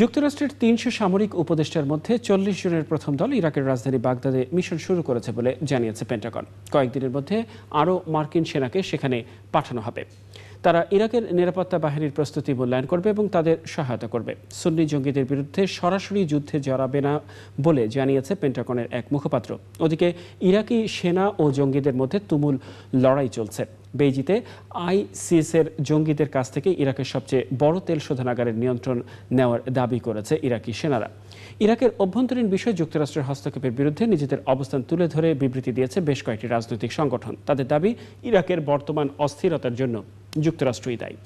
যুক্তরাষ্ট্রের তিনশো সামরিক উপদেষ্টার মধ্যে চল্লিশ জনের প্রথম দল ইরাকের রাজধানী বাগদাদে মিশন শুরু করেছে বলে জানিয়েছে পেন্টাগন কয়েকদিনের মধ্যে আরও মার্কিন সেনাকে সেখানে পাঠানো হবে তারা ইরাকের নিরাপত্তা বাহিনীর প্রস্তুতি মূল্যায়ন করবে এবং তাদের সহায়তা করবে সুন্নি জঙ্গিদের বিরুদ্ধে সরাসরি যুদ্ধে জড়াবে না বলে জানিয়েছে পেন্টাগনের এক মুখপাত্র ওদিকে ইরাকি সেনা ও জঙ্গিদের মধ্যে তুমুল লড়াই চলছে বেইজিতে আইসিসের জঙ্গিদের কাছ থেকে ইরাকের সবচেয়ে বড় তেল শোধনাগারের নিয়ন্ত্রণ নেওয়ার দাবি করেছে ইরাকি সেনারা ইরাকের অভ্যন্তরীণ বিষয়ে যুক্তরাষ্ট্রের হস্তক্ষেপের বিরুদ্ধে নিজেদের অবস্থান তুলে ধরে বিবৃতি দিয়েছে বেশ কয়েকটি রাজনৈতিক সংগঠন তাদের দাবি ইরাকের বর্তমান অস্থিরতার জন্য যুক্তরাষ্ট্রই দায়ী